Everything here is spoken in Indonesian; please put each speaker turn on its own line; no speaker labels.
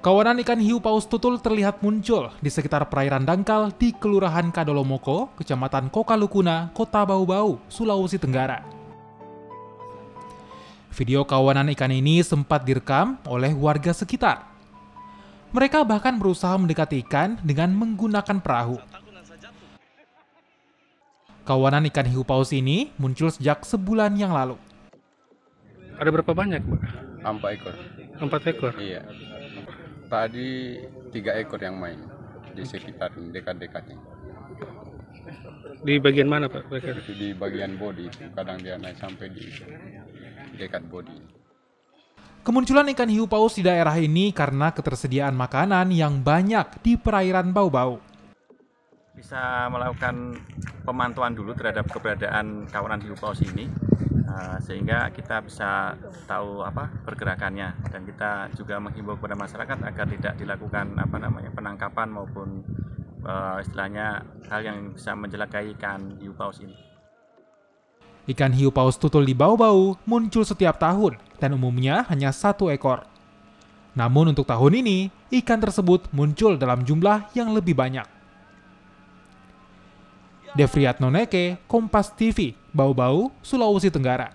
Kawanan ikan hiu paus tutul terlihat muncul di sekitar perairan dangkal di Kelurahan Kadolomoko, Kecamatan Kokalukuna, Kota Bau-Bau, Sulawesi Tenggara. Video kawanan ikan ini sempat direkam oleh warga sekitar. Mereka bahkan berusaha mendekati ikan dengan menggunakan perahu. Kawanan ikan hiu paus ini muncul sejak sebulan yang lalu. Ada berapa banyak, Mbak?
Empat ekor. Empat ekor? Iya tadi tiga ekor yang main di sekitar dekat-dekatnya
di bagian mana pak mereka di
bagian body kadang dia naik sampai di dekat body
Kemunculan ikan hiu paus di daerah ini karena ketersediaan makanan yang banyak di perairan Bau-Bau.
Bisa melakukan pemantauan dulu terhadap keberadaan kawanan hiu paus ini Eh, sehingga kita bisa tahu apa pergerakannya dan kita juga menghimbau kepada masyarakat agar tidak dilakukan apa namanya penangkapan maupun uh, istilahnya hal yang bisa menjelakai ikan hiu paus ini.
Ikan hiu paus tutul di bau-bau muncul setiap tahun dan umumnya hanya satu ekor. Namun untuk tahun ini, ikan tersebut muncul dalam jumlah yang lebih banyak. Devriat Noneke, Kompas TV, Bau-Bau, Sulawesi Tenggara.